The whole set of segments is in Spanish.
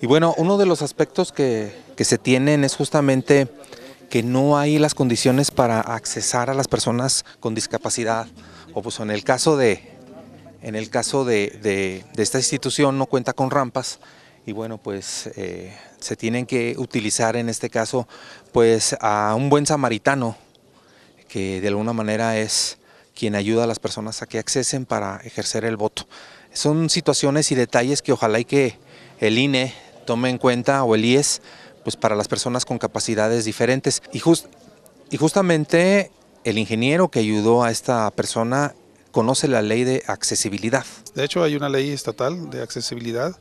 Y bueno, uno de los aspectos que, se tienen es justamente que no hay las condiciones para accesar a las personas con discapacidad, o pues en el caso de, en el caso de, esta institución no cuenta con rampas, y bueno, pues eh, se tienen que utilizar en este caso pues a un buen samaritano, que de alguna manera es quien ayuda a las personas a que accesen para ejercer el voto. Son situaciones y detalles que ojalá y que el INE tome en cuenta, o el IES, pues para las personas con capacidades diferentes. Y, y justamente el ingeniero que ayudó a esta persona conoce la ley de accesibilidad. De hecho, hay una ley estatal de accesibilidad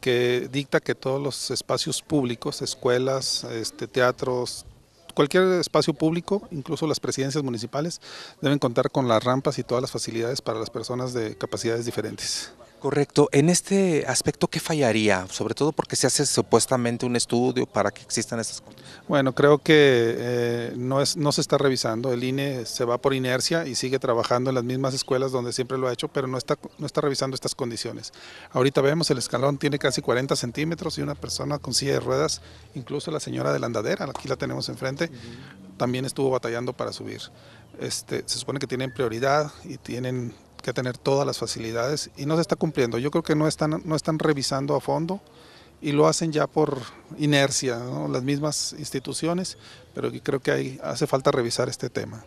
que dicta que todos los espacios públicos, escuelas, este, teatros, cualquier espacio público, incluso las presidencias municipales, deben contar con las rampas y todas las facilidades para las personas de capacidades diferentes. Correcto. En este aspecto, ¿qué fallaría? Sobre todo porque se hace supuestamente un estudio para que existan estas cosas. Bueno, creo que eh, no, es, no se está revisando. El INE se va por inercia y sigue trabajando en las mismas escuelas donde siempre lo ha hecho, pero no está, revisando estas condiciones. Ahorita vemos, el escalón tiene casi 40 centímetros y una persona con silla de ruedas, incluso la señora de la andadera, aquí la tenemos enfrente, también estuvo batallando para subir. Este, se supone que tienen prioridad y tienen que tener todas las facilidades y no se está cumpliendo. Yo creo que no están, no están revisando a fondo y lo hacen ya por inercia, las mismas instituciones, pero creo que hay, hace falta revisar este tema.